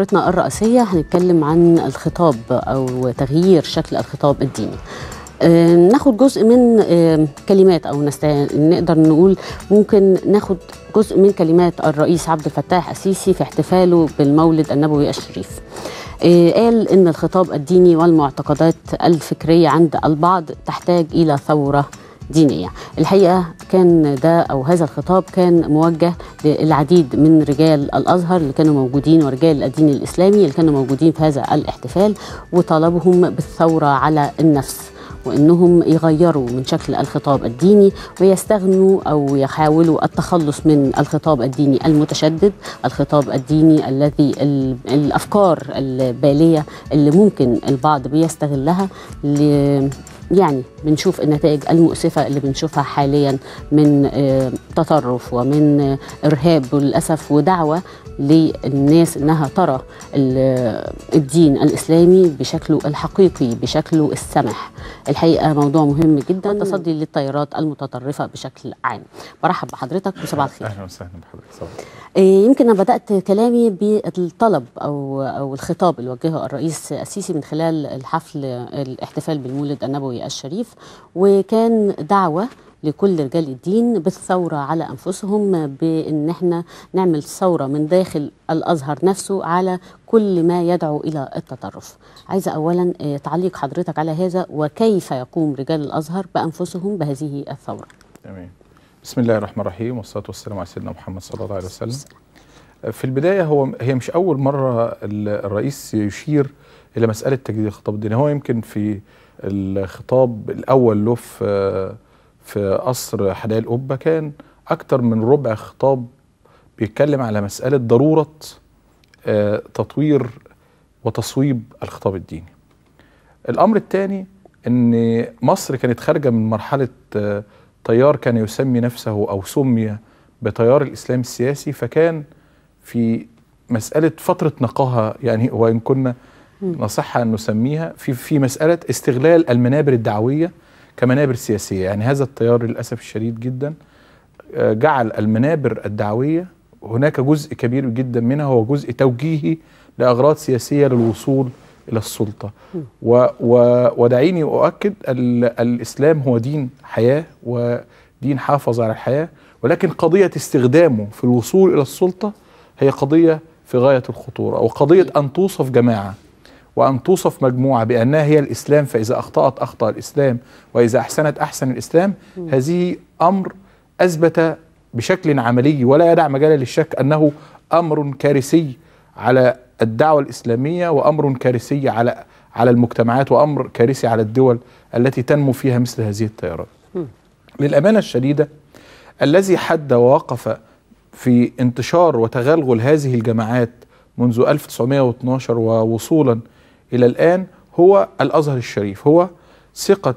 فقرتنا الرئيسية هنتكلم عن الخطاب أو تغيير شكل الخطاب الديني آه، ناخد جزء من آه، كلمات او نست... نقدر نقول ممكن ناخد جزء من كلمات الرئيس عبد الفتاح السيسي في احتفاله بالمولد النبوي الشريف آه، قال ان الخطاب الديني والمعتقدات الفكريه عند البعض تحتاج الى ثوره دينية يعني. الحقيقة كان ده أو هذا الخطاب كان موجه للعديد من رجال الأزهر اللي كانوا موجودين ورجال الدين الإسلامي اللي كانوا موجودين في هذا الاحتفال وطلبهم بالثورة على النفس وانهم يغيروا من شكل الخطاب الديني ويستغنوا او يحاولوا التخلص من الخطاب الديني المتشدد، الخطاب الديني الذي الافكار الباليه اللي ممكن البعض بيستغلها يعني بنشوف النتائج المؤسفة اللي بنشوفها حاليا من آه، تطرف ومن آه، إرهاب وللأسف ودعوة للناس إنها ترى آه، الدين الإسلامي بشكله الحقيقي بشكله السمح الحقيقة موضوع مهم جدا التصدي للتيارات المتطرفة بشكل عام برحب بحضرتك وصباح الخير أهلا وسهلا بحضرتك يمكن أنا بدأت كلامي بالطلب أو أو الخطاب اللي وجهه الرئيس السيسي من خلال الحفل الاحتفال بالمولد النبوي الشريف وكان دعوة لكل رجال الدين بالثورة على أنفسهم بأن احنا نعمل ثورة من داخل الأزهر نفسه على كل ما يدعو إلى التطرف عايزة أولا آه، تعليق حضرتك على هذا وكيف يقوم رجال الأزهر بأنفسهم بهذه الثورة أمين. بسم الله الرحمن الرحيم والصلاة والسلام على سيدنا محمد صلى الله عليه وسلم آه، في البداية هو هي مش أول مرة الرئيس يشير إلى مسألة تجديد الخطاب الديني هو يمكن في الخطاب الاول له في في قصر حدائق القبه كان اكتر من ربع خطاب بيتكلم على مساله ضروره آه، تطوير وتصويب الخطاب الديني. الامر الثاني ان مصر كانت خارجه من مرحله آه، تيار كان يسمي نفسه او سمي بتيار الاسلام السياسي فكان في مساله فتره نقاهه يعني وان كنا نصح ان نسميها في في مساله استغلال المنابر الدعويه كمنابر سياسيه يعني هذا التيار للاسف الشديد جدا آه، جعل المنابر الدعويه هناك جزء كبير جدا منها هو جزء توجيهي لاغراض سياسيه للوصول الى السلطه و و ودعيني اؤكد الاسلام هو دين حياه ودين حافظ على الحياه ولكن قضيه استخدامه في الوصول الى السلطه هي قضيه في غايه الخطوره وقضيه ان توصف جماعه وأن توصف مجموعة بأنها هي الإسلام فإذا أخطأت أخطأ الإسلام وإذا أحسنت أحسن الإسلام هذه أمر أثبت بشكل عملي ولا يدع مجال للشك أنه أمر كارثي على الدعوة الإسلامية وأمر كارثي على على المجتمعات وأمر كارثي على الدول التي تنمو فيها مثل هذه التيارات للأمانة الشديدة الذي حد ووقف في انتشار وتغلغل هذه الجماعات منذ 1912 ووصولا إلى الآن هو الأزهر الشريف هو ثقة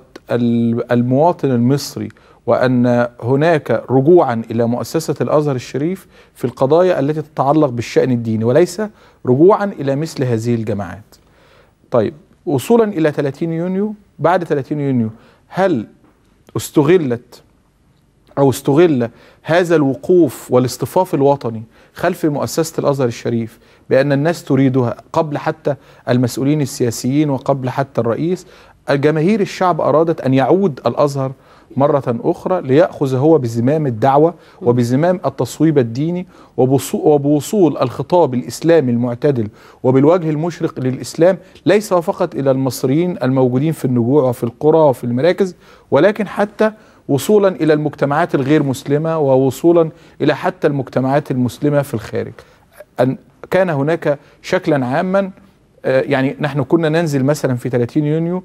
المواطن المصري وأن هناك رجوعا إلى مؤسسة الأزهر الشريف في القضايا التي تتعلق بالشأن الديني وليس رجوعا إلى مثل هذه الجماعات طيب وصولا إلى 30 يونيو بعد 30 يونيو هل استغلت أو استغل هذا الوقوف والاصطفاف الوطني خلف مؤسسة الأزهر الشريف بأن الناس تريدها قبل حتى المسؤولين السياسيين وقبل حتى الرئيس الجماهير الشعب أرادت أن يعود الأزهر مرة أخرى ليأخذ هو بزمام الدعوة وبزمام التصويب الديني وبوصول الخطاب الإسلامي المعتدل وبالوجه المشرق للإسلام ليس فقط إلى المصريين الموجودين في النجوع وفي القرى وفي المراكز ولكن حتى وصولا إلى المجتمعات الغير مسلمة ووصولا إلى حتى المجتمعات المسلمة في الخارج أن كان هناك شكلا عاما آه، يعني نحن كنا ننزل مثلا في 30 يونيو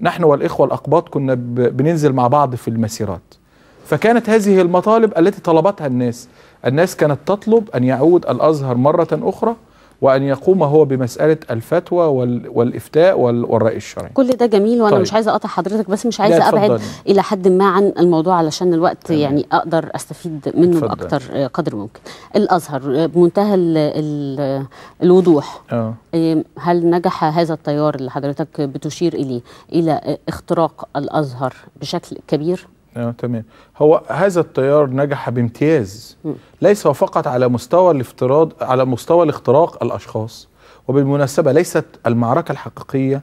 نحن والإخوة الأقباط كنا بننزل مع بعض في المسيرات فكانت هذه المطالب التي طلبتها الناس الناس كانت تطلب أن يعود الأزهر مرة أخرى وأن يقوم هو بمسألة الفتوى والإفتاء والرأي الشرعي كل ده جميل وأنا طيب. مش عايزة أقطع حضرتك بس مش عايزة أبعد إلى حد ما عن الموضوع علشان الوقت تمام. يعني أقدر أستفيد منه اتفضل. بأكتر قدر ممكن الأزهر بمنتهى ال ال الوضوح أه. هل نجح هذا التيار اللي حضرتك بتشير إليه إلى اختراق الأزهر بشكل كبير؟ آه، تمام هو هذا التيار نجح بامتياز ليس فقط على مستوى الافتراض على مستوى الاختراق الاشخاص وبالمناسبه ليست المعركه الحقيقيه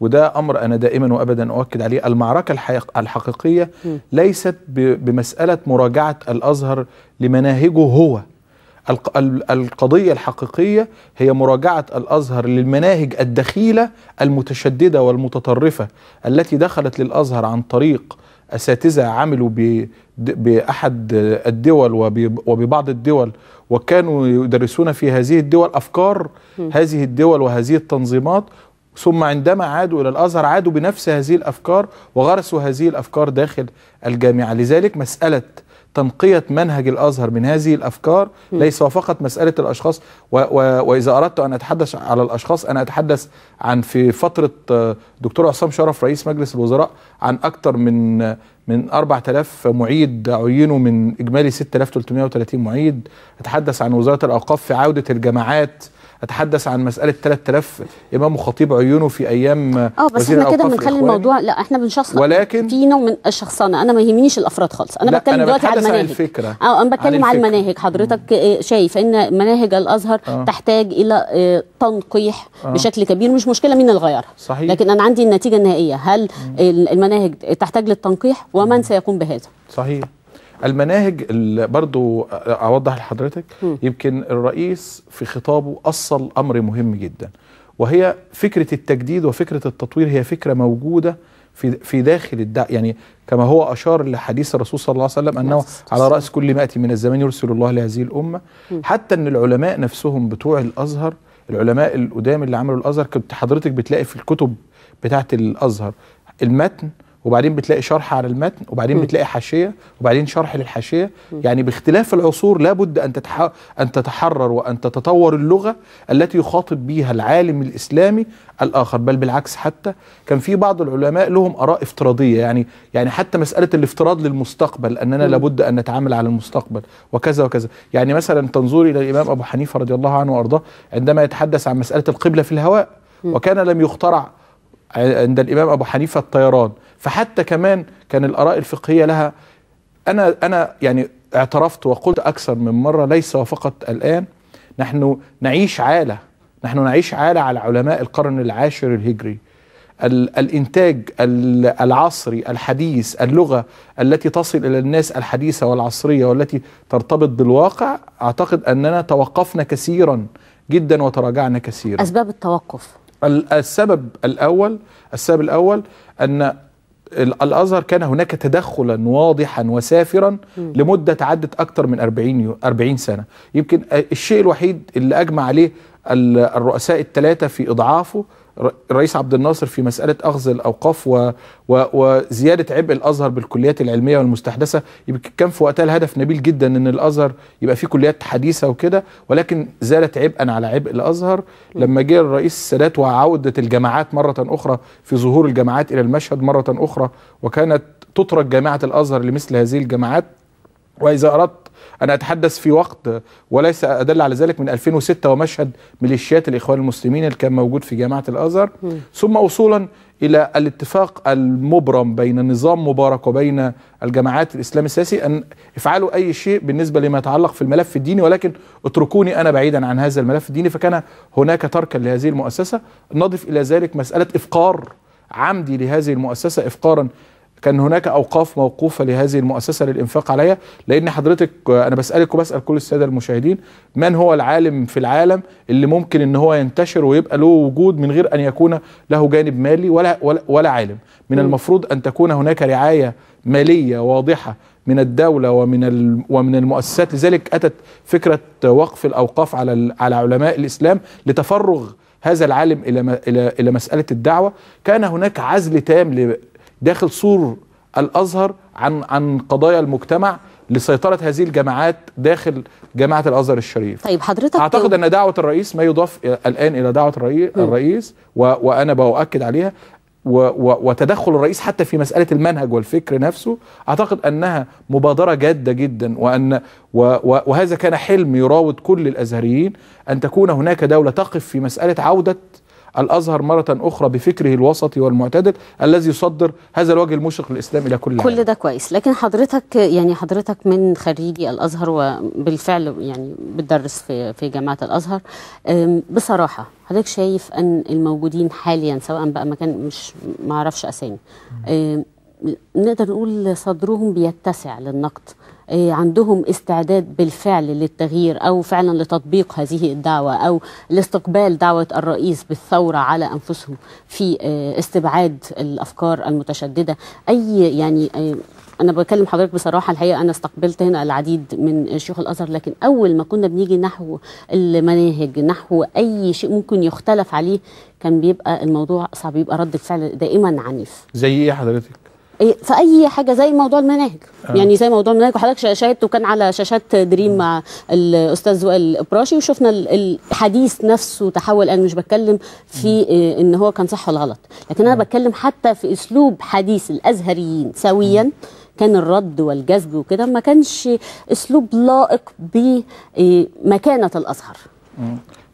وده امر انا دائما وابدا اؤكد عليه المعركه الحقيقيه ليست بمساله مراجعه الازهر لمناهجه هو القضية الحقيقية هي مراجعة الأزهر للمناهج الدخيلة المتشددة والمتطرفة التي دخلت للأزهر عن طريق أساتذة عملوا بأحد الدول وببعض الدول وكانوا يدرسون في هذه الدول أفكار هذه الدول وهذه التنظيمات ثم عندما عادوا إلى الأزهر عادوا بنفس هذه الأفكار وغرسوا هذه الأفكار داخل الجامعة لذلك مسألة تنقية منهج الأزهر من هذه الأفكار ليس فقط مسألة الأشخاص و و وإذا أردت أن أتحدث على الأشخاص أنا أتحدث عن في فترة دكتور عصام شرف رئيس مجلس الوزراء عن اكثر من من 4000 معيد عينوا من اجمالي 6330 معيد اتحدث عن وزاره الاوقاف في عوده الجماعات اتحدث عن مساله 3000 امام وخطيب عيونه في ايام اه بس احنا كده بنخلي الموضوع لا احنا بنشخصن ولكن في نوع من الشخصنه انا ما يهمنيش الافراد خالص انا بتكلم دلوقتي على المناهج الفكره اه انا بتكلم على المناهج حضرتك آه، شايف ان مناهج الازهر آه. تحتاج الى آه، تنقيح آه. بشكل كبير مش مشكله مين اللي غيرها صحيح لكن انا عندي النتيجه النهائيه هل المناهج المناهج تحتاج للتنقيح ومن سيقوم بهذا صحيح المناهج برضو اوضح لحضرتك يمكن الرئيس في خطابه اصل امر مهم جدا وهي فكره التجديد وفكره التطوير هي فكره موجوده في في داخل الدع يعني كما هو اشار لحديث الرسول صلى الله عليه وسلم انه على راس كل ما من الزمان يرسل الله لهذه الامه حتى ان العلماء نفسهم بتوع الازهر العلماء القدام اللي عملوا الازهر كنت حضرتك بتلاقي في الكتب بتاعت الازهر المتن وبعدين بتلاقي شرح على المتن وبعدين م. بتلاقي حاشيه وبعدين شرح للحاشيه يعني باختلاف العصور لابد ان تتح... ان تتحرر وان تتطور اللغه التي يخاطب بها العالم الاسلامي الاخر بل بالعكس حتى كان في بعض العلماء لهم اراء افتراضيه يعني يعني حتى مساله الافتراض للمستقبل اننا م. لابد ان نتعامل على المستقبل وكذا وكذا يعني مثلا تنظري الى الامام ابو حنيفه رضي الله عنه وارضاه عندما يتحدث عن مساله القبله في الهواء وكان لم يخترع عند الامام ابو حنيفه الطيران فحتى كمان كان الآراء الفقهية لها أنا أنا يعني اعترفت وقلت أكثر من مرة ليس فقط الآن نحن نعيش عالة نحن نعيش عالة على علماء القرن العاشر الهجري الإنتاج العصري الحديث اللغة التي تصل إلى الناس الحديثة والعصرية والتي ترتبط بالواقع أعتقد أننا توقفنا كثيرا جدا وتراجعنا كثيرا أسباب التوقف السبب الأول السبب الأول أن الازهر كان هناك تدخلا واضحا وسافرا لمده تعدت اكثر من 40 40 سنه يمكن آه، الشيء الوحيد اللي اجمع عليه الرؤساء الثلاثه في اضعافه الرئيس عبد الناصر في مسألة أخذ الأوقاف و... و... وزيادة عبء الأزهر بالكليات العلمية والمستحدثة يمكن كان في وقتها الهدف نبيل جدا أن الأزهر يبقى فيه كليات حديثة وكده ولكن زالت عبئا على عبء الأزهر لما جه الرئيس السادات وعودة الجامعات مرة أخرى في ظهور الجامعات إلى المشهد مرة أخرى وكانت تترك جامعة الأزهر لمثل هذه الجامعات وإذا أردت أن أتحدث في وقت وليس أدل على ذلك من 2006 ومشهد ميليشيات الإخوان المسلمين اللي كان موجود في جامعة الأزهر ثم وصولا إلى الاتفاق المبرم بين نظام مبارك وبين الجماعات الإسلام السياسي أن افعلوا أي شيء بالنسبة لما يتعلق في الملف الديني ولكن اتركوني أنا بعيدا عن هذا الملف الديني فكان هناك تركا لهذه المؤسسة نضف إلى ذلك مسألة إفقار عمدي لهذه المؤسسة إفقارا كان هناك اوقاف موقوفه لهذه المؤسسه للانفاق عليها لان حضرتك انا بسالك وبسال كل الساده المشاهدين من هو العالم في العالم اللي ممكن ان هو ينتشر ويبقى له وجود من غير ان يكون له جانب مالي ولا ولا, ولا عالم من المفروض ان تكون هناك رعايه ماليه واضحه من الدوله ومن ومن المؤسسات لذلك اتت فكره وقف الاوقاف على على علماء الاسلام لتفرغ هذا العالم الى الى الى مساله الدعوه كان هناك عزل تام داخل سور الازهر عن عن قضايا المجتمع لسيطره هذه الجماعات داخل جامعه الازهر الشريف. طيب حضرتك اعتقد ان دعوه الرئيس ما يضاف الان الى دعوه الرئيس وانا باؤكد عليها وتدخل الرئيس حتى في مسألة المنهج والفكر نفسه أعتقد أنها مبادرة جادة جدا وأن وهذا كان حلم يراود كل الأزهريين أن تكون هناك دولة تقف في مسألة عودة الازهر مره اخرى بفكره الوسطي والمعتدل الذي يصدر هذا الوجه المشرق للاسلام الى كل العالم. كل ده كويس لكن حضرتك يعني حضرتك من خريجي الازهر وبالفعل يعني بتدرس في في جامعه الازهر بصراحه حضرتك شايف ان الموجودين حاليا سواء بقى مكان مش ما اعرفش اسامي نقدر نقول صدرهم بيتسع للنقد إيه، عندهم استعداد بالفعل للتغيير او فعلا لتطبيق هذه الدعوه او لاستقبال دعوه الرئيس بالثوره على انفسهم في إيه، استبعاد الافكار المتشدده اي يعني إيه، انا بكلم حضرتك بصراحه الحقيقه انا استقبلت هنا العديد من شيوخ الازهر لكن اول ما كنا بنيجي نحو المناهج نحو اي شيء ممكن يختلف عليه كان بيبقى الموضوع صعب بيبقى رد الفعل دائما عنيف زي ايه حضرتك إيه، في اي حاجه زي موضوع المناهج آه. يعني زي موضوع المناهج وحضرتك شاهدته كان على شاشات دريم مع الاستاذ وائل ابراشي وشفنا الحديث نفسه تحول انا مش بتكلم في آه، ان هو كان صح ولا غلط لكن انا آه. بتكلم حتى في اسلوب حديث الازهريين سويا كان الرد والجذب وكده ما كانش اسلوب لائق بمكانه آه، الازهر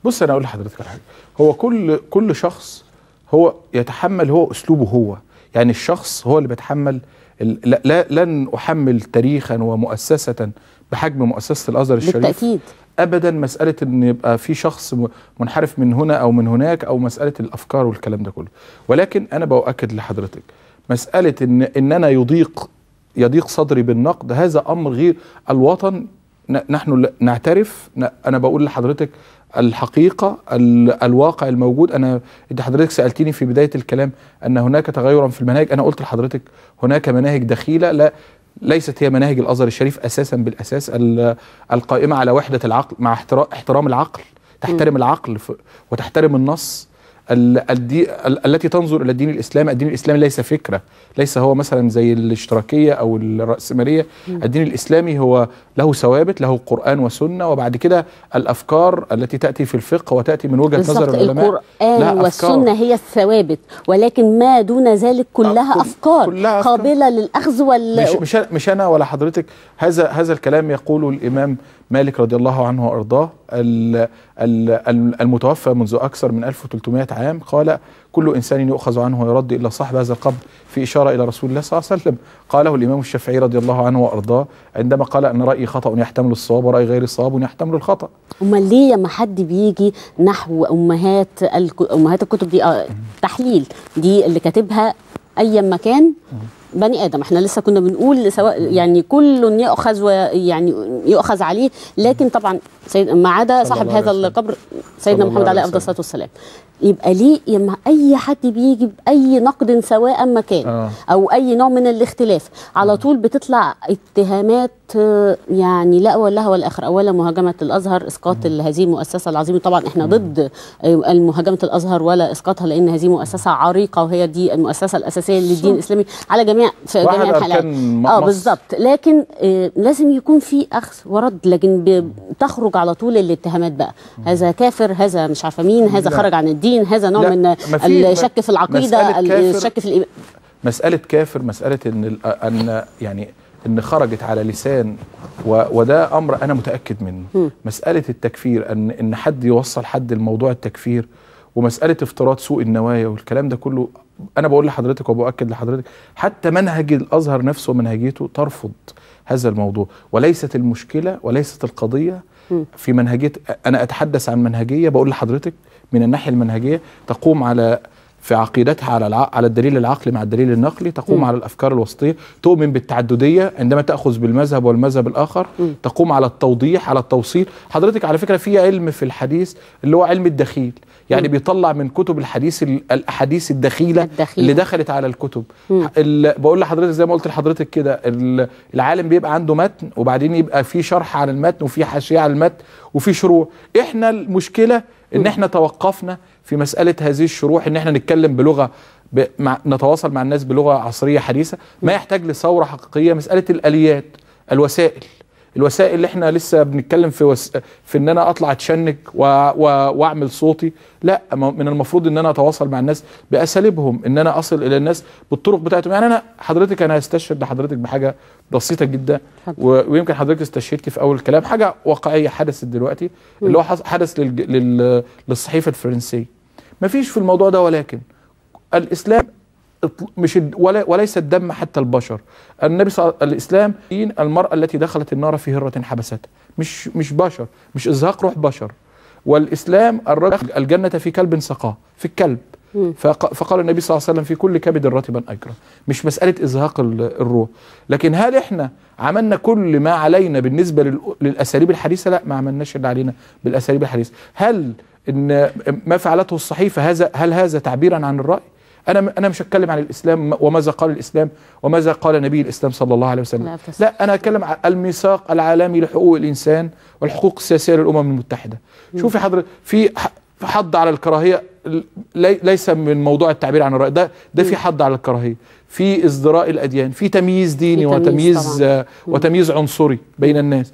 بص انا اقول لحضرتك على حاجه هو كل كل شخص هو يتحمل هو اسلوبه هو يعني الشخص هو اللي بيتحمل لا, لا لن احمل تاريخا ومؤسسه بحجم مؤسسه الازهر الشريف بالتاكيد ابدا مساله ان يبقى في شخص منحرف من هنا او من هناك او مساله الافكار والكلام ده كله ولكن انا باؤكد لحضرتك مساله ان ان انا يضيق يضيق صدري بالنقد هذا امر غير الوطن نحن نعترف انا بقول لحضرتك الحقيقه الواقع الموجود انا انت حضرتك سالتني في بدايه الكلام ان هناك تغيرا في المناهج انا قلت لحضرتك هناك مناهج دخيله لا ليست هي مناهج الازهر الشريف اساسا بالاساس القائمه على وحده العقل مع احترام العقل تحترم العقل وتحترم النص التي تنظر الى الدين الاسلامي، الدين الاسلامي ليس فكره، ليس هو مثلا زي الاشتراكيه او الراسماليه، الدين الاسلامي هو له ثوابت، له قران وسنه وبعد كده الافكار التي تاتي في الفقه وتاتي من وجهه نظر العلماء القران والسنه هي الثوابت، ولكن ما دون ذلك كلها افكار كلها قابله للاخذ وال مش مش انا ولا حضرتك هذا هذا الكلام يقوله الامام مالك رضي الله عنه وارضاه المتوفى منذ اكثر من 1300 عام قال كل انسان يؤخذ عنه ويرد الا صاحب هذا القبر في اشاره الى رسول الله صلى الله عليه وسلم قاله الامام الشافعي رضي الله عنه وارضاه عندما قال ان رايي خطا يحتمل الصواب وراي غير صواب يحتمل الخطا امال ليه لما حد بيجي نحو امهات امهات الكتب دي آه، تحليل دي اللي كاتبها ايا مكان بني ادم احنا لسه كنا بنقول سواء يعني كل يؤخذ يعني يؤخذ عليه لكن طبعا سيد ما عدا صاحب هذا القبر سيدنا محمد عليه افضل الصلاه والسلام يبقى ليه يما اي حد بيجي باي نقد سواء ما كان آه. او اي نوع من الاختلاف على آه. طول بتطلع اتهامات آه، يعني لا ولها ولا اخر اولا مهاجمه الازهر اسقاط هذه آه. المؤسسه العظيمه طبعا احنا م. ضد مهاجمه الازهر ولا اسقاطها لان هذه مؤسسه عريقه وهي دي المؤسسه الاساسيه للدين الاسلامي على جميع في جميع الحالات اه بالظبط لكن آه لازم يكون في اخذ ورد لكن بتخرج على طول الاتهامات بقى هذا كافر هذا مش عارفه مين هذا لا. خرج عن الدين هذا نوع لا. من الشك في العقيده الشك في الإيمان مساله كافر مساله ان ان يعني ان خرجت على لسان و... وده امر انا متاكد منه م. مساله التكفير ان ان حد يوصل حد لموضوع التكفير ومساله افتراض سوء النوايا والكلام ده كله انا بقول لحضرتك وباكد لحضرتك حتى منهج الازهر نفسه ومنهجيته ترفض هذا الموضوع وليست المشكله وليست القضيه في منهجيه انا اتحدث عن منهجيه بقول لحضرتك من الناحيه المنهجيه تقوم على في عقيدتها على الع... على الدليل العقلي مع الدليل النقلي تقوم م. على الافكار الوسطيه تؤمن بالتعدديه عندما تاخذ بالمذهب والمذهب الاخر م. تقوم على التوضيح على التوصيل حضرتك على فكره في علم في الحديث اللي هو علم الدخيل يعني م. بيطلع من كتب الحديث الاحاديث الدخيله الدخيل. اللي دخلت على الكتب ال... بقول لحضرتك زي ما قلت لحضرتك كده ال... العالم بيبقى عنده متن وبعدين يبقى في شرح على المتن وفي حاشيه على المتن وفي شروع احنا المشكله ان احنا توقفنا في مساله هذه الشروح ان احنا نتكلم بلغه ب... مع... نتواصل مع الناس بلغه عصريه حديثه ما يحتاج لثوره حقيقيه مساله الاليات الوسائل الوسائل اللي احنا لسه بنتكلم في وس... في ان انا اطلع اتشنج و... و... واعمل صوتي لا من المفروض ان انا اتواصل مع الناس باساليبهم ان انا اصل الى الناس بالطرق بتاعتهم يعني انا حضرتك انا هستشهد لحضرتك بحاجه بسيطه جدا و... ويمكن حضرتك استشهدتي في اول الكلام حاجه واقعيه حدثت دلوقتي اللي هو حدث لل... لل... للصحيفه الفرنسيه مفيش في الموضوع ده ولكن الاسلام مش ولا وليس الدم حتى البشر النبي صلى الاسلام دين المراه التي دخلت النار في هره حبستها مش مش بشر مش ازهاق روح بشر والاسلام الرجل الجنه في كلب سقاه في الكلب فقال النبي صلى الله عليه وسلم في كل كبد رطبا اكرم مش مساله ازهاق الروح لكن هل احنا عملنا كل ما علينا بالنسبه للاساليب الحديثه لا ما عملناش اللي علينا بالاساليب الحديثه هل ان ما فعلته الصحيفه هذا هل هذا تعبيرا عن الراي؟ انا انا مش هتكلم عن الاسلام وماذا قال الاسلام وماذا قال نبي الاسلام صلى الله عليه وسلم لا, انا اتكلم عن الميثاق العالمي لحقوق الانسان والحقوق السياسيه للامم المتحده شوفي حضرتك في في على الكراهيه ليس من موضوع التعبير عن الراي ده ده في حض على الكراهيه في ازدراء الاديان في تمييز ديني في تمييز وتمييز طبعا. آه، وتمييز عنصري بين الناس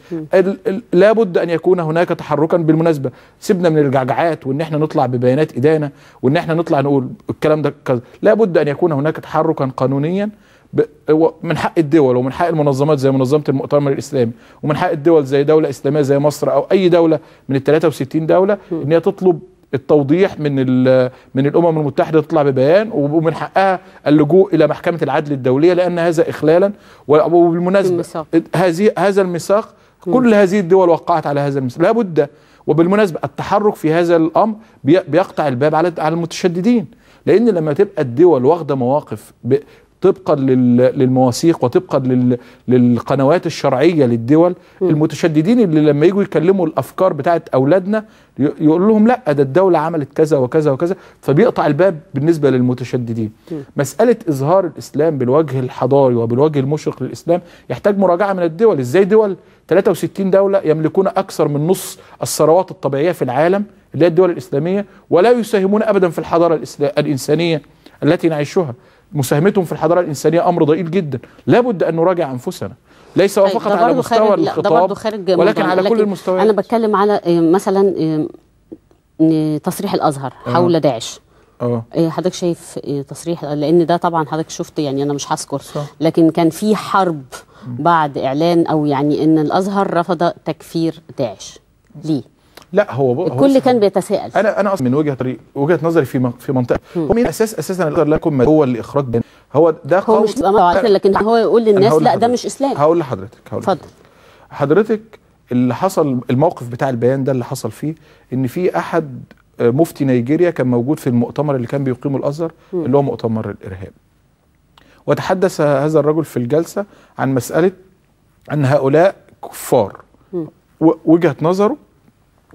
لابد ان يكون هناك تحركا بالمناسبه سيبنا من الجعجعات وان احنا نطلع ببيانات ادانه وان احنا نطلع نقول الكلام ده كذا لابد ان يكون هناك تحركا قانونيا من حق الدول ومن حق المنظمات زي منظمه المؤتمر الاسلامي ومن حق الدول زي دوله اسلاميه زي مصر او اي دوله من ال 63 دوله ان هي تطلب التوضيح من من الامم المتحده تطلع ببيان ومن حقها اللجوء الى محكمه العدل الدوليه لان هذا اخلالا وبالمناسبه هذه هذا الميثاق كل هذه الدول وقعت على هذا الميثاق لابد وبالمناسبه التحرك في هذا الامر بيقطع الباب على على المتشددين لان لما تبقى الدول واخده مواقف طبقا للمواثيق وطبقا للقنوات الشرعيه للدول المتشددين اللي لما يجوا يكلموا الافكار بتاعت اولادنا يقول لهم لا ده الدوله عملت كذا وكذا وكذا فبيقطع الباب بالنسبه للمتشددين مساله اظهار الاسلام بالوجه الحضاري وبالوجه المشرق للاسلام يحتاج مراجعه من الدول ازاي دول 63 دوله يملكون اكثر من نص الثروات الطبيعيه في العالم اللي هي الدول الاسلاميه ولا يساهمون ابدا في الحضاره الانسانيه التي نعيشها مساهمتهم في الحضاره الانسانيه امر ضئيل جدا لابد ان نراجع انفسنا ليس طيب، فقط على مستوى الخطاب ولكن على كل المستويات انا بتكلم على آه، مثلا آه، تصريح الازهر آه. حول داعش اه حضرتك شايف تصريح لان ده طبعا حضرتك شفت يعني انا مش هذكر لكن كان في حرب بعد اعلان او يعني ان الازهر رفض تكفير داعش ليه لا هو الكل هو كان بيتساءل انا انا اصلا من وجهه وجهه نظري في في منطقه هو مين اساس اساسا لكم هو الاخراج بين هو ده هو مش لكن هو يقول للناس لا ده مش اسلام هقول لحضرتك هقول اتفضل حضرتك اللي حصل الموقف بتاع البيان ده اللي حصل فيه ان في احد مفتي نيجيريا كان موجود في المؤتمر اللي كان بيقيمه الازهر اللي هو مؤتمر الارهاب وتحدث هذا الرجل في الجلسه عن مساله ان هؤلاء كفار وجهه نظره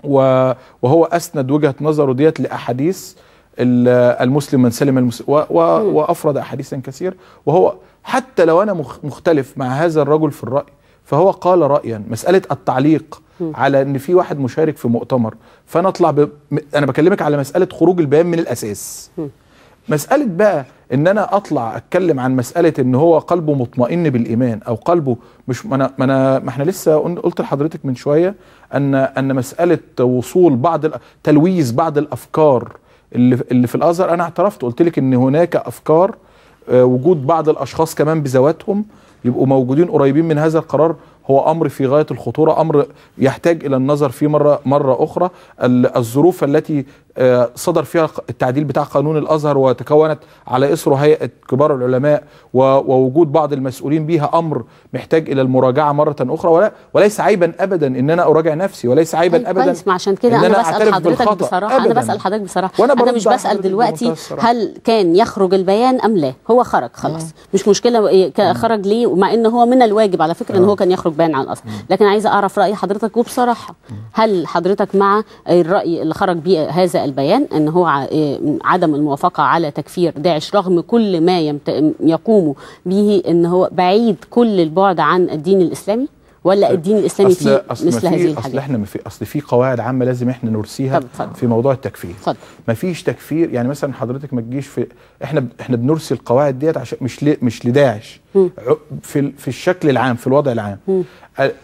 وهو اسند وجهه نظره ديت لاحاديث المسلم من سلم المسلم وافرد احاديثا كثير وهو حتى لو انا مختلف مع هذا الرجل في الراي فهو قال رايا مساله التعليق على ان في واحد مشارك في مؤتمر فانا اطلع ب... انا بكلمك على مساله خروج البيان من الاساس مساله بقى ان انا اطلع اتكلم عن مساله ان هو قلبه مطمئن بالايمان او قلبه مش ما انا ما, أنا ما احنا لسه قلت لحضرتك من شويه ان ان مساله وصول بعض تلويث بعض الافكار اللي اللي في الازهر انا اعترفت قلت لك ان هناك افكار آه، وجود بعض الاشخاص كمان بذواتهم يبقوا موجودين قريبين من هذا القرار هو امر في غايه الخطوره امر يحتاج الى النظر فيه مره مره اخرى الظروف التي آه، صدر فيها التعديل بتاع قانون الازهر وتكونت على اثره هيئه كبار العلماء ووجود بعض المسؤولين بيها امر محتاج الى المراجعه مره اخرى ولا وليس عيبا ابدا ان انا اراجع نفسي وليس عيبا طيب، ابدا كويس ما عشان كده إن انا, أنا بسال حضرتك بصراحه أبداً. بسال حضرتك بصراحه وأنا انا مش بسال دلوقتي هل كان يخرج البيان ام لا هو خرج خلاص مم. مش مشكله إيه، خرج ليه مع ان هو من الواجب على فكره مم. ان هو آه. كان يخرج بيان عن الاصل لكن عايزه اعرف راي حضرتك وبصراحه هل حضرتك مع الراي اللي خرج بيه هذا البيان ان هو إيه، عدم الموافقه على تكفير داعش رغم كل ما يمت... يقوم به ان هو بعيد كل البعد عن الدين الاسلامي ولا الدين الاسلامي أصل فيه أصل مثل في هذه الحاجات اصل احنا ما في اصل في قواعد عامه لازم احنا نرسيها في موضوع التكفير ما فيش تكفير يعني مثلا حضرتك ما تجيش في احنا احنا بنرسي القواعد ديت عشان مش ل... مش لداعش في في الشكل العام في الوضع العام م.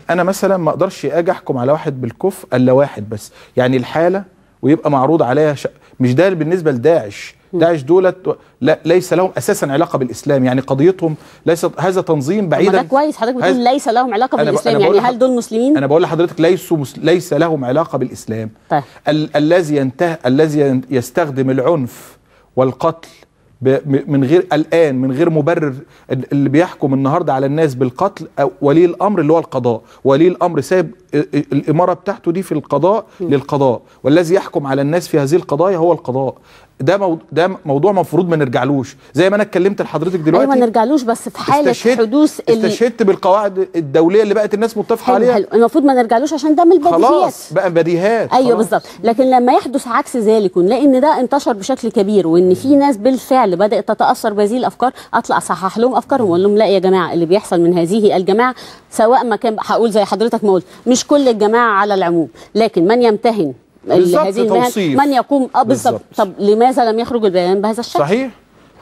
انا مثلا ما اقدرش اجي احكم على واحد بالكفر الا واحد بس يعني الحاله ويبقى معروض عليها ش... مش ده بالنسبه لداعش داعش دولت لا ليس لهم اساسا علاقه بالاسلام يعني قضيتهم ليست هذا تنظيم بعيدا ده كويس حضرتك بتقول ليس لهم علاقه بالاسلام يعني هل دول مسلمين انا بقول لحضرتك ليسوا مس... ليس لهم علاقه بالاسلام طيب. ال... الذي ينتهي الذي يستخدم العنف والقتل من غير قلقان من غير مبرر اللي بيحكم النهارده على الناس بالقتل ولي الامر اللي هو القضاء ولي الامر ساب الاماره بتاعته دي في القضاء للقضاء والذي يحكم على الناس في هذه القضايا هو القضاء ده مو... ده موضوع مفروض ما نرجعلوش زي ما انا اتكلمت لحضرتك دلوقتي ايوه ما نرجعلوش بس في حاله استشهد حدوث اللي استشهدت بالقواعد الدوليه اللي بقت الناس متفقه عليها حلو المفروض ما نرجعلوش عشان ده من البديهيات خلاص بقى بديهات ايوه بالظبط لكن لما يحدث عكس ذلك ونلاقي ان ده انتشر بشكل كبير وان في ناس بالفعل بدات تتاثر بهذه الافكار اطلع اصحح لهم افكارهم واقول لهم لا يا جماعه اللي بيحصل من هذه الجماعه سواء ما كان هقول زي حضرتك ما قلت مش كل الجماعه على العموم لكن من يمتهن بالظبط توصيف من يقوم آه، بالظبط طب لماذا لم يخرج البيان بهذا الشكل؟ صحيح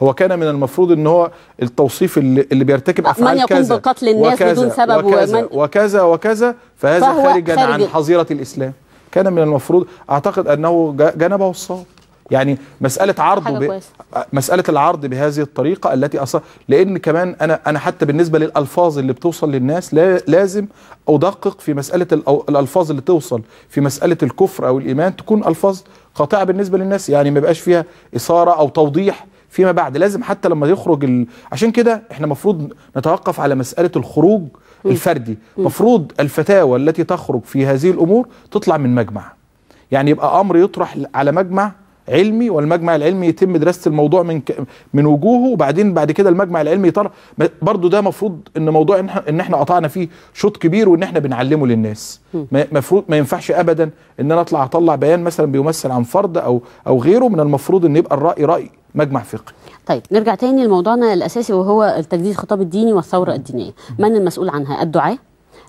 هو كان من المفروض ان هو التوصيف اللي, اللي بيرتكب آه، افعال من يقوم كذا بقتل الناس وكذا بدون سبب وكذا ومن وكذا وكذا فهذا خارجا خارج عن حظيره الاسلام كان من المفروض اعتقد انه جنبه الصواب يعني مساله عرض ب... مساله العرض بهذه الطريقه التي أص... لان كمان انا انا حتى بالنسبه للالفاظ اللي بتوصل للناس لا... لازم ادقق في مساله الأو... الالفاظ اللي توصل في مساله الكفر او الايمان تكون الفاظ قاطعه بالنسبه للناس يعني ما يبقاش فيها اثاره او توضيح فيما بعد لازم حتى لما يخرج ال... عشان كده احنا المفروض نتوقف على مساله الخروج الفردي مفروض الفتاوى التي تخرج في هذه الامور تطلع من مجمع يعني يبقى امر يطرح على مجمع علمي والمجمع العلمي يتم دراسه الموضوع من ك... من وجوهه وبعدين بعد كده المجمع العلمي يطر برضو ده مفروض ان موضوع ان, إن احنا قطعنا فيه شوط كبير وان احنا بنعلمه للناس مفروض ما ينفعش ابدا ان انا اطلع اطلع بيان مثلا بيمثل عن فرد او او غيره من المفروض ان يبقى الراي راي مجمع فقهي طيب نرجع تاني لموضوعنا الاساسي وهو التجديد الخطاب الديني والثوره الدينيه من المسؤول عنها الدعاه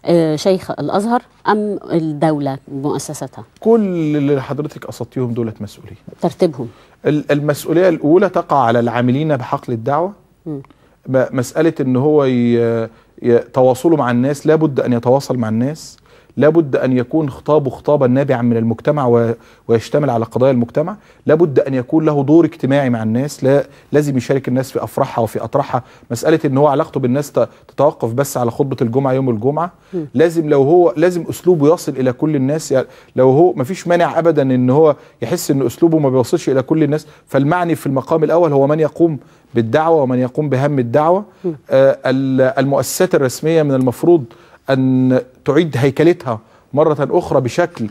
آه، شيخ الازهر ام الدوله مؤسستها كل اللي حضرتك قصدتيهم دولت مسؤولين ترتيبهم المسؤوليه الاولى تقع على العاملين بحقل الدعوه م. مساله ان هو تواصله مع الناس لابد ان يتواصل مع الناس لابد أن يكون خطابه خطابا نابعا من المجتمع ويشتمل على قضايا المجتمع لابد أن يكون له دور اجتماعي مع الناس لا لازم يشارك الناس في أفراحها وفي أطراحها مسألة أن هو علاقته بالناس تتوقف بس على خطبة الجمعة يوم الجمعة م. لازم لو هو لازم أسلوبه يصل إلى كل الناس يعني لو هو ما فيش مانع أبدا أن هو يحس أن أسلوبه ما بيوصلش إلى كل الناس فالمعني في المقام الأول هو من يقوم بالدعوة ومن يقوم بهم الدعوة آه المؤسسات الرسمية من المفروض أن تعيد هيكلتها مرة أخرى بشكل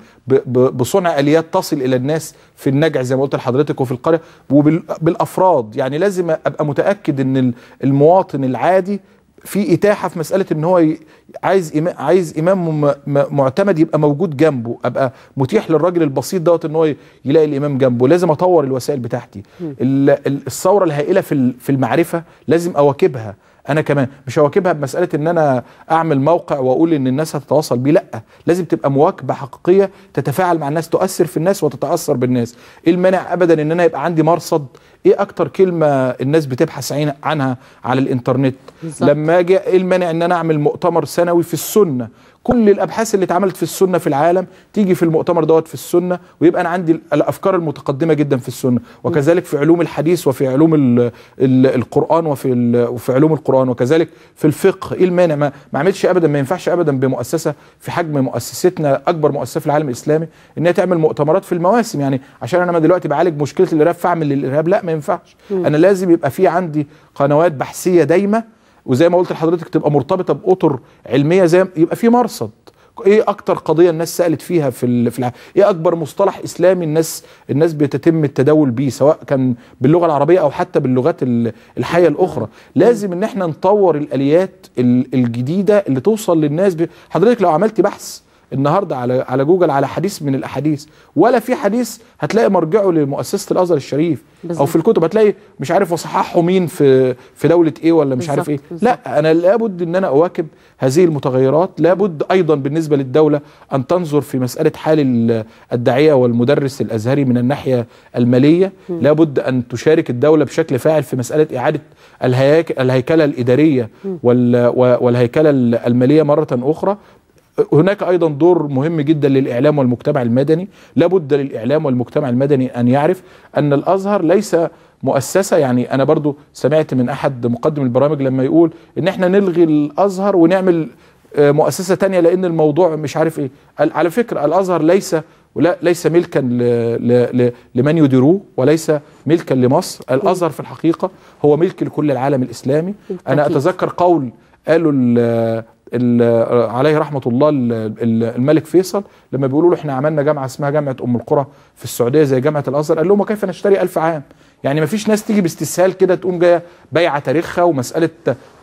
بصنع آليات تصل إلى الناس في النجع زي ما قلت لحضرتك وفي القرية وبالأفراد يعني لازم أبقى متأكد أن المواطن العادي في إتاحة في مسألة أن هو عايز عايز إمام معتمد يبقى موجود جنبه أبقى متيح للراجل البسيط دوت أن هو يلاقي الإمام جنبه لازم أطور الوسائل بتاعتي الثورة الهائلة في المعرفة لازم أواكبها انا كمان مش هواكبها بمساله ان انا اعمل موقع واقول ان الناس هتتواصل بيه لا لازم تبقى مواكبه حقيقيه تتفاعل مع الناس تؤثر في الناس وتتاثر بالناس ايه المانع ابدا ان انا يبقى عندي مرصد ايه اكتر كلمه الناس بتبحث عنها على الانترنت بالزبط. لما اجي ايه المانع ان انا اعمل مؤتمر سنوي في السنه كل الابحاث اللي اتعملت في السنه في العالم تيجي في المؤتمر دوت في السنه ويبقى انا عندي الافكار المتقدمه جدا في السنه وكذلك في علوم الحديث وفي علوم الـ الـ القران وفي وفي علوم القران وكذلك في الفقه ايه المانع ما, ما عملتش ابدا ما ينفعش ابدا بمؤسسه في حجم مؤسستنا اكبر مؤسسه في العالم الاسلامي ان هي تعمل مؤتمرات في المواسم يعني عشان انا دلوقتي بعالج مشكله الارهاب فاعمل للارهاب لا ما ينفعش م. انا لازم يبقى في عندي قنوات بحثيه دايمه وزي ما قلت لحضرتك تبقى مرتبطه باطر علميه زي يبقى في مرصد ايه اكتر قضيه الناس سالت فيها في في العالم ايه اكبر مصطلح اسلامي الناس الناس بتتم التداول بيه سواء كان باللغه العربيه او حتى باللغات الحيه الاخرى لازم ان احنا نطور الاليات الجديده اللي توصل للناس ب... حضرتك لو عملت بحث النهارده على على جوجل على حديث من الاحاديث ولا في حديث هتلاقي مرجعه لمؤسسه الازهر الشريف بالزبط. او في الكتب هتلاقي مش عارف وصححه مين في في دوله ايه ولا مش بالزبط. عارف ايه بالزبط. لا انا لابد ان انا اواكب هذه المتغيرات لابد ايضا بالنسبه للدوله ان تنظر في مساله حال الداعيه والمدرس الازهري من الناحيه الماليه م. لابد ان تشارك الدوله بشكل فاعل في مساله اعاده الهيكله الاداريه والهيكله الماليه مره اخرى هناك ايضا دور مهم جدا للاعلام والمجتمع المدني لابد للاعلام والمجتمع المدني ان يعرف ان الازهر ليس مؤسسه يعني انا برضو سمعت من احد مقدم البرامج لما يقول ان احنا نلغي الازهر ونعمل آه، مؤسسه تانية لان الموضوع مش عارف ايه على فكره الازهر ليس ولا ليس ملكا لـ لـ لـ لمن يديروه وليس ملكا لمصر الازهر في الحقيقه هو ملك لكل العالم الاسلامي انا اتذكر قول قالوا عليه رحمه الله الملك فيصل لما بيقولوا له احنا عملنا جامعه اسمها جامعه ام القرى في السعوديه زي جامعه الازهر قال لهم وكيف نشتري ألف عام يعني ما فيش ناس تيجي باستسهال كده تقوم جايه بايعه تاريخها ومساله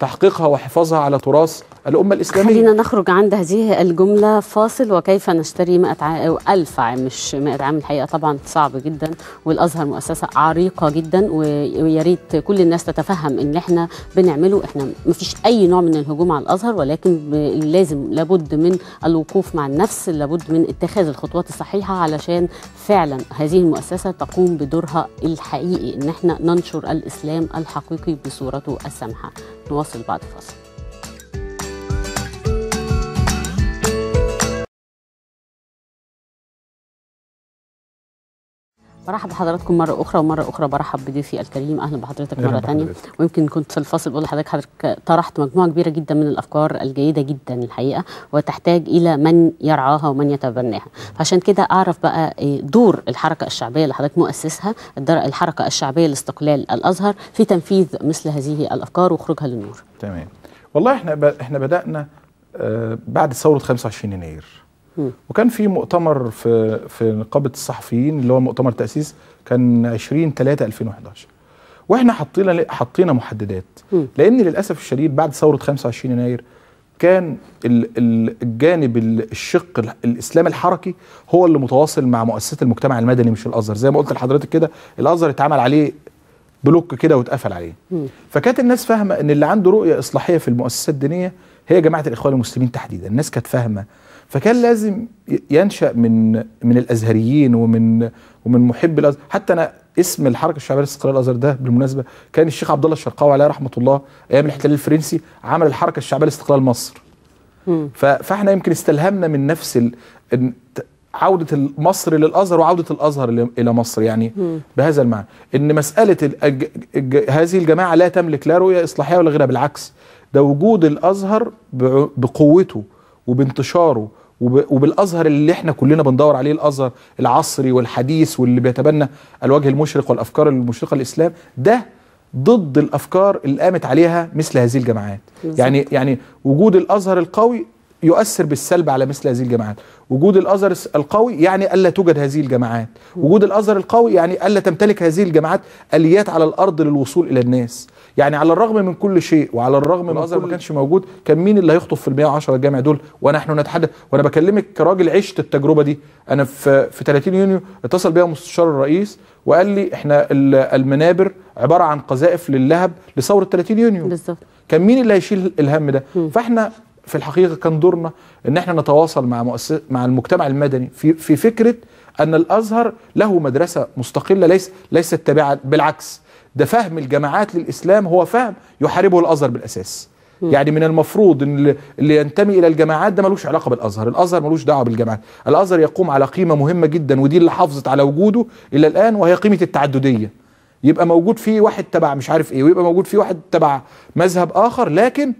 تحقيقها وحفاظها على تراث الامه الاسلاميه خلينا نخرج عند هذه الجمله فاصل وكيف نشتري 100 عام 1000 عام مش 100 عام الحقيقه طبعا صعب جدا والازهر مؤسسه عريقه جدا ويا ريت كل الناس تتفهم ان احنا بنعمله احنا ما فيش اي نوع من الهجوم على الازهر ولكن لازم لابد من الوقوف مع النفس لابد من اتخاذ الخطوات الصحيحه علشان فعلا هذه المؤسسه تقوم بدورها الحقيقي ان احنا ننشر الاسلام الحقيقي بصورته السمحه نواصل بعد فاصل برحب بحضراتكم مرة أخرى ومرة أخرى برحب بضيفي الكريم أهلا بحضرتك مرة تانية ويمكن كنت في الفاصل بقول لحضرتك حضرتك طرحت مجموعة كبيرة جدا من الأفكار الجيدة جدا الحقيقة وتحتاج إلى من يرعاها ومن يتبناها فعشان كده أعرف بقى إيه، دور الحركة الشعبية اللي حضرتك مؤسسها الحركة الشعبية لاستقلال الأزهر في تنفيذ مثل هذه الأفكار وخروجها للنور تمام والله احنا احنا بدأنا آه، بعد ثورة 25 يناير وكان في مؤتمر في في نقابه الصحفيين اللي هو مؤتمر تاسيس كان 20 3 2011 واحنا حطينا حطينا محددات لان للاسف الشديد بعد ثوره 25 يناير كان الجانب الشق الاسلامي الحركي هو اللي متواصل مع مؤسسات المجتمع المدني مش الازهر زي ما قلت لحضرتك كده الازهر اتعمل عليه بلوك كده واتقفل عليه فكانت الناس فاهمه ان اللي عنده رؤيه اصلاحيه في المؤسسات الدينيه هي جماعه الاخوان المسلمين تحديدا الناس كانت فاهمه فكان لازم ينشا من من الازهريين ومن ومن محب الازهر حتى انا اسم الحركه الشعبيه لاستقلال الازهر ده بالمناسبه كان الشيخ عبد الله الشرقاوي عليه رحمه الله ايام الاحتلال الفرنسي عمل الحركه الشعبيه لاستقلال مصر فاحنا يمكن استلهمنا من نفس ال... عودة مصر للأزهر وعودة الأزهر إلى مصر يعني بهذا المعنى إن مسألة الأج... الج... هذه الجماعة لا تملك لا رؤية إصلاحية ولا غيرها بالعكس ده وجود الأزهر بقوته وبانتشاره وبالازهر اللي احنا كلنا بندور عليه الازهر العصري والحديث واللي بيتبنى الوجه المشرق والافكار المشرقه للاسلام ده ضد الافكار اللي قامت عليها مثل هذه الجماعات يعني يعني وجود الازهر القوي يؤثر بالسلب على مثل هذه الجماعات وجود الازهر القوي يعني الا توجد هذه الجماعات وجود الازهر القوي يعني الا تمتلك هذه الجماعات اليات على الارض للوصول الى الناس يعني على الرغم من كل شيء وعلى الرغم من الازهر ما كانش موجود كان مين اللي هيخطب في ال 110 الجامع دول ونحن نتحدث وانا بكلمك كراجل عشت التجربه دي انا في في 30 يونيو اتصل بيا مستشار الرئيس وقال لي احنا المنابر عباره عن قذائف للهب لثوره 30 يونيو بالظبط كان مين اللي هيشيل الهم ده م. فاحنا في الحقيقه كان دورنا ان احنا نتواصل مع مؤسس مع المجتمع المدني في في فكره ان الازهر له مدرسه مستقله ليس ليست تابعه بالعكس ده فهم الجماعات للإسلام هو فهم يحاربه الأزهر بالأساس يعني من المفروض ان اللي ينتمي الى الجماعات ده ملوش علاقه بالازهر، الازهر ملوش دعوه بالجماعات، الازهر يقوم على قيمه مهمه جدا ودي اللي حافظت على وجوده الى الان وهي قيمه التعدديه. يبقى موجود فيه واحد تبع مش عارف ايه ويبقى موجود فيه واحد تبع مذهب اخر لكن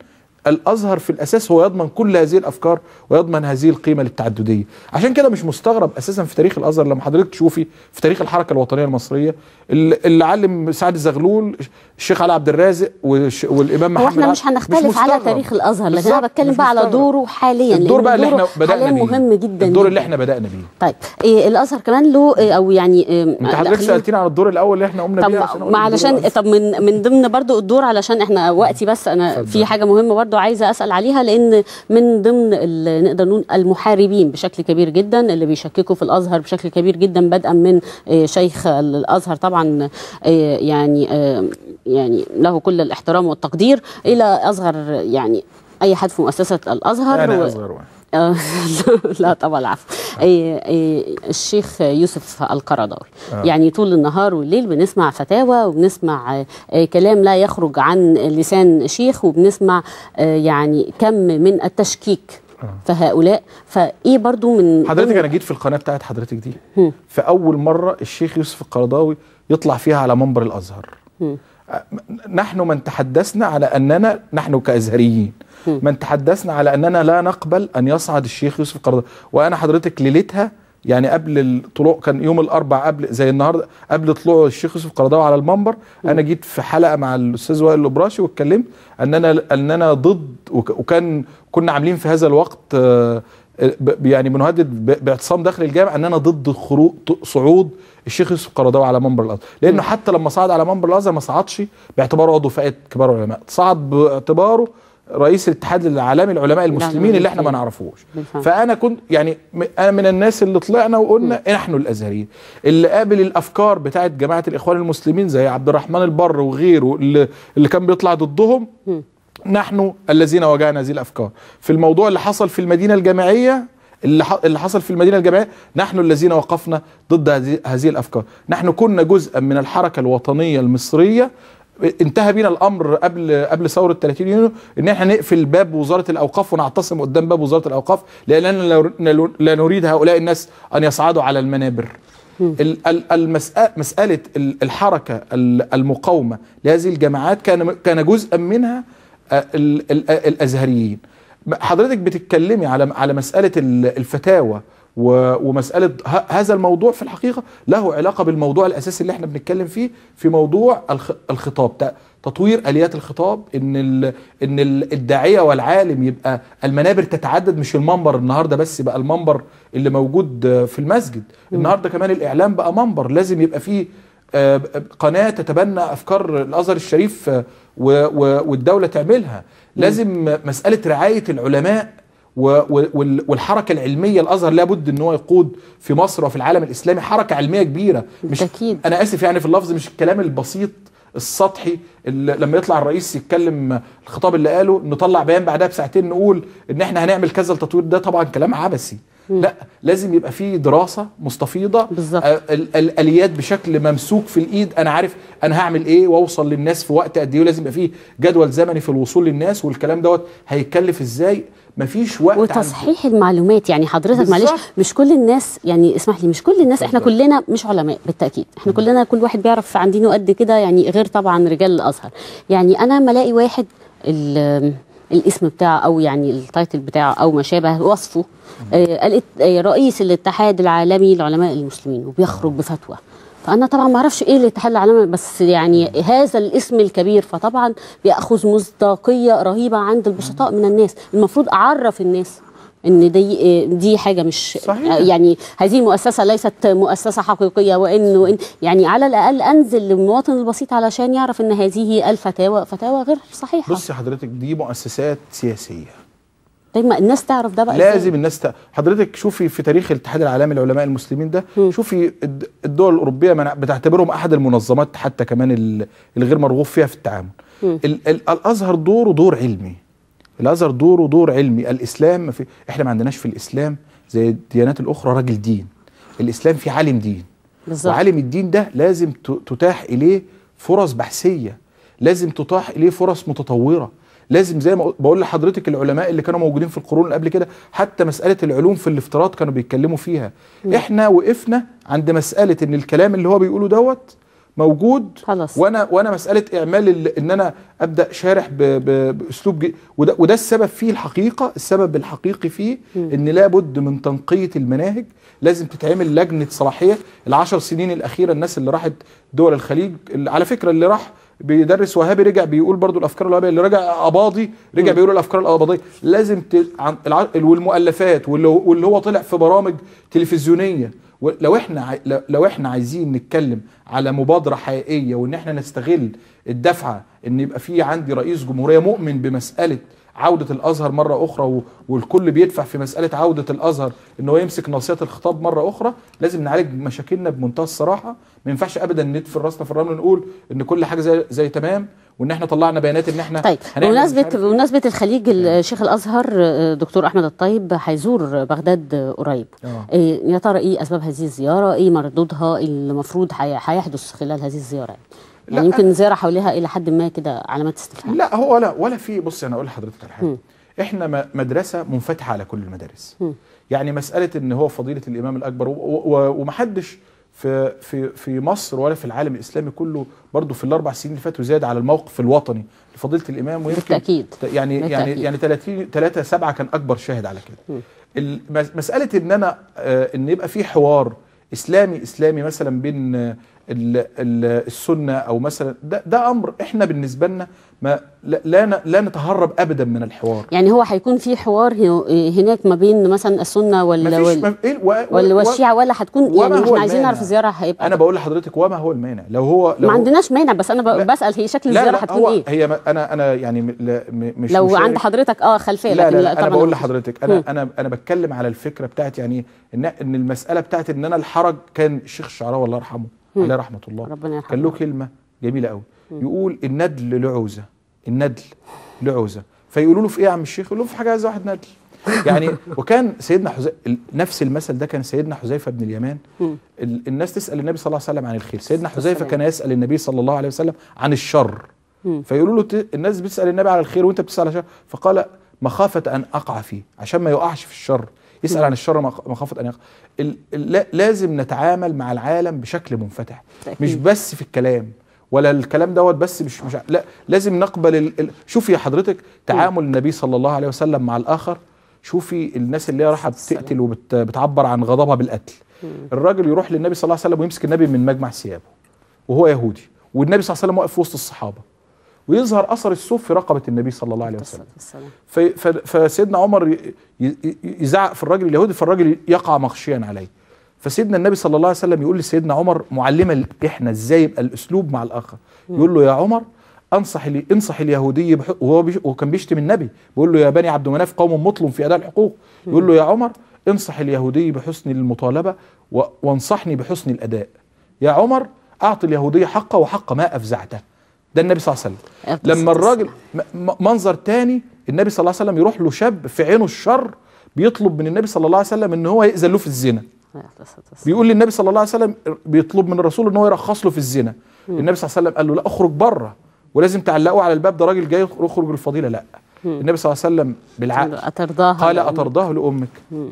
الازهر في الاساس هو يضمن كل هذه الافكار ويضمن هذه القيمه للتعدديه عشان كده مش مستغرب اساسا في تاريخ الازهر لما حضرتك تشوفي في تاريخ الحركه الوطنيه المصريه اللي علم سعد زغلول الشيخ علي عبد الرازق والامام محمد واحنا مش هنختلف مش على تاريخ الازهر لكن انا بتكلم بقى على دوره حاليا الدور بقى اللي احنا بدانا بيه مهم جدا الدور اللي احنا بدانا بيه طيب إيه الازهر كمان له إيه او يعني إيه انت حضرتك سالتينا على الدور الاول اللي احنا قمنا بيه طب علشان طب من من ضمن برضو الدور علشان احنا وقتي بس انا في حاجه مهمه برضو برضو عايزه اسال عليها لان من ضمن نقدر نقول المحاربين بشكل كبير جدا اللي بيشككوا في الازهر بشكل كبير جدا بدءا من آه، شيخ الازهر طبعا آه، يعني آه، يعني له كل الاحترام والتقدير الى اصغر يعني اي حد في مؤسسه الازهر أنا و... أصغر آه، لا طبعا العفو آه. الشيخ يوسف القرضاوي آه. يعني طول النهار والليل بنسمع فتاوى وبنسمع كلام لا يخرج عن لسان شيخ وبنسمع يعني كم من التشكيك فهؤلاء فايه برضو من حضرتك انا جيت في القناه بتاعت حضرتك دي في اول مره الشيخ يوسف القرضاوي يطلع فيها على منبر الازهر نحن من تحدثنا على اننا نحن كازهريين من تحدثنا على أننا لا نقبل أن يصعد الشيخ يوسف قرضاوي وأنا حضرتك ليلتها يعني قبل الطلوع كان يوم الاربع قبل زي النهارده قبل طلوع الشيخ يوسف قرضاوي على المنبر انا جيت في حلقه مع الاستاذ وائل الابراشي واتكلمت اننا اننا ضد وكان كنا عاملين في هذا الوقت آه، يعني بنهدد باعتصام داخل الجامع اننا ضد خروج صعود الشيخ يوسف قرضاوي على منبر الازهر لانه حتى لما صعد على منبر الازهر ما صعدش باعتباره عضو فئه كبار العلماء صعد باعتباره رئيس الاتحاد العالمي لعلماء المسلمين اللي احنا ما نعرفوش فانا كنت يعني انا من الناس اللي طلعنا وقلنا نحن الازهريين اللي قابل الافكار بتاعه جماعه الاخوان المسلمين زي عبد الرحمن البر وغيره اللي, اللي كان بيطلع ضدهم نحن الذين واجهنا هذه الافكار في الموضوع اللي حصل في المدينه الجامعيه اللي حصل في المدينه الجامعيه نحن الذين وقفنا ضد هذه الافكار نحن كنا جزءا من الحركه الوطنيه المصريه انتهى بينا الامر قبل قبل ثوره 30 يونيو ان احنا نقفل باب وزاره الاوقاف ونعتصم قدام باب وزاره الاوقاف لاننا لا نريد هؤلاء الناس ان يصعدوا على المنابر مساله الحركه المقاومه لهذه الجماعات كان كان جزءا منها آه، الازهريين حضرتك بتتكلمي على على مساله الفتاوى ومسألة هذا الموضوع في الحقيقة له علاقة بالموضوع الأساسي اللي احنا بنتكلم فيه في موضوع الخطاب تطوير اليات الخطاب ان ان الداعيه والعالم يبقى المنابر تتعدد مش المنبر النهارده بس بقى المنبر اللي موجود في المسجد النهارده كمان الاعلام بقى منبر لازم يبقى فيه آه، قناه تتبنى افكار الازهر الشريف آه، والدوله تعملها لازم مساله رعايه العلماء والحركه العلميه الازهر لابد ان هو يقود في مصر وفي العالم الاسلامي حركه علميه كبيره مش أكيد. انا اسف يعني في اللفظ مش الكلام البسيط السطحي اللي لما يطلع الرئيس يتكلم الخطاب اللي قاله نطلع بيان بعدها بساعتين نقول ان احنا هنعمل كذا لتطوير ده طبعا كلام عبثي لا لازم يبقى في دراسه مستفيضه بالظبط آه، الاليات بشكل ممسوك في الايد انا عارف انا هعمل ايه واوصل للناس في وقت قد ايه ولازم يبقى في جدول زمني في الوصول للناس والكلام دوت هيتكلف ازاي مفيش وقت وتصحيح عندي. المعلومات يعني حضرتك معلش مش كل الناس يعني اسمح لي مش كل الناس احنا كلنا مش علماء بالتاكيد احنا كلنا كل واحد بيعرف عن قد كده يعني غير طبعا رجال الازهر يعني انا ملاقي الاقي واحد الاسم بتاعه او يعني التايتل بتاعه او ما شابه وصفه قالت آه، آه، رئيس الاتحاد العالمي لعلماء المسلمين وبيخرج بفتوى فانا طبعا ما اعرفش ايه الاتحاد العالمي بس يعني هذا الاسم الكبير فطبعا بياخذ مصداقيه رهيبه عند البسطاء من الناس المفروض اعرف الناس ان دي دي حاجه مش صحيح. يعني هذه المؤسسه ليست مؤسسه حقيقيه وانه يعني على الاقل انزل للمواطن البسيط علشان يعرف ان هذه الفتاوى فتاوى غير صحيحه بصي حضرتك دي مؤسسات سياسيه طيب ما الناس تعرف ده بقى لازم الناس ت... حضرتك شوفي في تاريخ الاتحاد العالمي للعلماء المسلمين ده م. شوفي الدول الاوروبيه بتعتبرهم احد المنظمات حتى كمان الغير مرغوب فيها في التعامل ال... الازهر دوره دور علمي الازهر دوره دور علمي الاسلام في احنا ما عندناش في الاسلام زي الديانات الاخرى راجل دين الاسلام في عالم دين بالزبط. وعالم الدين ده لازم تتاح اليه فرص بحثيه لازم تتاح اليه فرص متطوره لازم زي ما بقول لحضرتك العلماء اللي كانوا موجودين في القرون اللي قبل كده حتى مساله العلوم في الافتراض كانوا بيتكلموا فيها م. احنا وقفنا عند مساله ان الكلام اللي هو بيقوله دوت موجود خلص. وانا وانا مساله اعمال ان انا ابدا شارح باسلوب جي وده, وده السبب فيه الحقيقه السبب الحقيقي فيه م. ان لابد من تنقيه المناهج لازم تتعمل لجنه صلاحيه العشر سنين الاخيره الناس اللي راحت دول الخليج على فكره اللي راح بيدرس وهابي رجع بيقول برضو الافكار الوهابيه اللي رجع اباضي رجع بيقول الافكار الاباضيه لازم ت... عن... الع... والمؤلفات واللي... واللي هو طلع في برامج تلفزيونيه لو احنا لو احنا عايزين نتكلم على مبادره حقيقيه وان احنا نستغل الدفعه ان يبقى في عندي رئيس جمهوريه مؤمن بمساله عوده الازهر مره اخرى والكل بيدفع في مساله عوده الازهر ان هو يمسك ناصيه الخطاب مره اخرى لازم نعالج مشاكلنا بمنتهى الصراحه ما ينفعش ابدا ندفن راسنا في الرمل ونقول ان كل حاجه زي, زي تمام وان احنا طلعنا بيانات ان احنا طيب بمناسبه إيه. بمناسبه الخليج نعم. الشيخ الازهر دكتور احمد الطيب هيزور بغداد قريب آه. إيه، يا ترى ايه اسباب هذه الزياره ايه مردودها إيه المفروض هيحدث خلال هذه الزياره يعني يمكن نزارع حواليها الى حد ما كده علامات استفهام لا هو ولا ولا في بص انا اقول لحضرتك على حاجه احنا مدرسه منفتحه على كل المدارس يعني مساله ان هو فضيله الامام الاكبر ومحدش في في في مصر ولا في العالم الاسلامي كله برضه في الاربع سنين اللي فاتوا زاد على الموقف الوطني لفضيله الامام ويمكن بالتاكيد يعني،, يعني يعني يعني 30 3 7 كان اكبر شاهد على كده مساله ان انا آه، ان يبقى في حوار اسلامي اسلامي مثلا بين السنه او مثلا ده, ده امر احنا بالنسبه لنا ما لا لا نتهرب ابدا من الحوار يعني هو هيكون في حوار هناك ما بين مثلا السنه ولا ولا ولا والشيعه ولا هتكون يعني احنا عايزين نعرف الزياره هيبقى انا بقول لحضرتك وما هو المانع لو هو لو ما عندناش مانع بس انا بسال هي شكل الزياره هتكون ايه هي انا انا يعني مش لو مش عند حضرتك اه خلفيه لا, لا, لا انا بقول لحضرتك انا انا انا بتكلم على الفكره بتاعت يعني ان ان المساله بتاعت ان انا الحرج كان الشيخ الشعراوي الله يرحمه عليه رحمه الله ربنا يرحمه كان له كلمه جميله قوي يقول الندل لعوزه الندل لعوزه فيقولوا له في ايه يا عم الشيخ يقول لهم في حاجه عايز واحد ندل يعني وكان سيدنا حذيفه نفس المثل ده كان سيدنا حذيفه بن اليمان الناس تسال النبي صلى الله عليه وسلم عن الخير سيدنا حذيفه كان يسال النبي صلى الله عليه وسلم عن الشر فيقولوا له الناس بتسال النبي على الخير وانت بتسال على الشر فقال مخافه ان اقع فيه عشان ما يقعش في الشر يسال عن الشر مخافه ان يقع لازم نتعامل مع العالم بشكل منفتح مش بس في الكلام ولا الكلام دوت بس مش مش لا لازم نقبل ال... ال... شوفي حضرتك تعامل النبي صلى الله عليه وسلم مع الاخر شوفي الناس اللي هي رايحه بتقتل وبتعبر عن غضبها بالقتل الراجل يروح للنبي صلى الله عليه وسلم ويمسك النبي من مجمع ثيابه وهو يهودي والنبي صلى الله عليه وسلم واقف في وسط الصحابه ويظهر اثر الصوف في رقبه النبي صلى الله عليه وسلم فسيدنا عمر يزعق في الراجل اليهودي فالراجل يقع مغشيا عليه فسيدنا النبي صلى الله عليه وسلم يقول لسيدنا عمر معلما احنا ازاي يبقى الاسلوب مع الاخر يقول له يا عمر انصح لي انصح اليهودي وهو بيش وكان بيشتم النبي بيقول له يا بني عبد مناف قوم مظلم في اداء الحقوق يقول له يا عمر انصح اليهودي بحسن المطالبه وانصحني بحسن الاداء يا عمر اعطي اليهودي حقه وحق ما افزعته ده النبي صلى الله عليه وسلم لما الراجل منظر تاني النبي صلى الله عليه وسلم يروح له شاب في عينه الشر بيطلب من النبي صلى الله عليه وسلم ان هو يأذن له في الزنا بيقول للنبي صلى الله عليه وسلم بيطلب من الرسول ان هو يرخص له في الزنا النبي صلى الله عليه وسلم قال له لا اخرج بره ولازم تعلقه على الباب ده راجل جاي يخرج الفضيله لا النبي صلى الله عليه وسلم بالعقل أترضاها قال أترضاه لأمك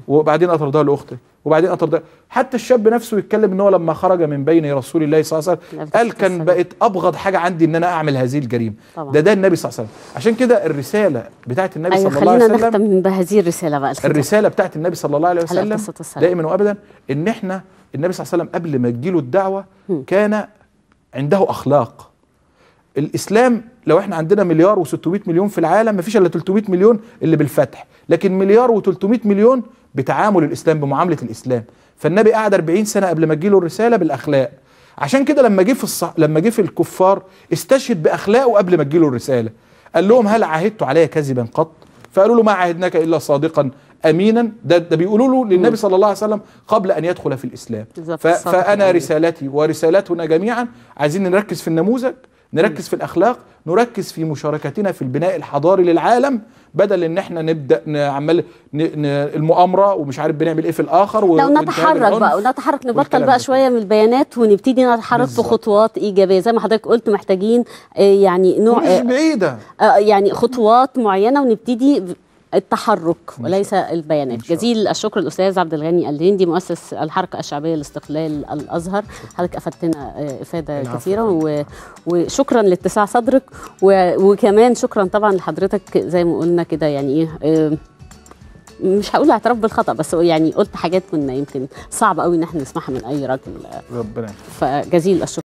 وبعدين أترضاه لأختك وبعدين اطرد حتى الشاب نفسه يتكلم ان هو لما خرج من بين رسول الله صلى الله عليه وسلم قال كان بقت ابغض حاجه عندي ان انا اعمل هذه الجريمه طبعا. ده ده النبي صلى الله عليه وسلم عشان كده الرساله بتاعه النبي أيوة صلى الله عليه وسلم خلينا نختم بهذه الرساله بقى الرساله بتاعه النبي صلى الله عليه وسلم دائما وابدا ان احنا النبي صلى الله عليه وسلم قبل ما تجيله الدعوه م. كان عنده اخلاق الاسلام لو احنا عندنا مليار و600 مليون في العالم مفيش الا 300 مليون اللي بالفتح لكن مليار و300 مليون بتعامل الاسلام بمعامله الاسلام فالنبي قعد 40 سنه قبل ما تجيله الرساله بالاخلاق عشان كده لما جه في الصح... لما جه في الكفار استشهد باخلاقه قبل ما تجيله الرساله قال لهم هل عهدت علي كذبا قط فقالوا له ما عهدناك الا صادقا امينا ده, ده بيقولوا له للنبي صلى الله عليه وسلم قبل ان يدخل في الاسلام ف... فانا رسالتي ورسالتنا جميعا عايزين نركز في النموذج نركز في الاخلاق نركز في مشاركتنا في البناء الحضاري للعالم بدل ان احنا نبدا عمال المؤامره ومش عارف بنعمل ايه في الاخر لو نتحرك بقى ونتحرك نبطل بقى شويه من البيانات ونبتدي نتحرك في خطوات ايجابيه زي ما حضرتك قلت محتاجين آه، يعني نوع مش بعيده آه، آه، يعني خطوات معينه ونبتدي التحرك وليس البيانات جزيل الشكر الاستاذ عبد الغني الهندي مؤسس الحركه الشعبيه لاستقلال الازهر حضرتك افدتنا آه، افاده كثيره و... وشكرا لاتساع صدرك و... وكمان شكرا طبعا لحضرتك زي ما قلنا كده يعني ايه آه، مش هقول اعتراف بالخطا بس يعني قلت حاجات كنا يمكن صعب قوي ان احنا نسمعها من اي راجل ربنا فجزيل الشكر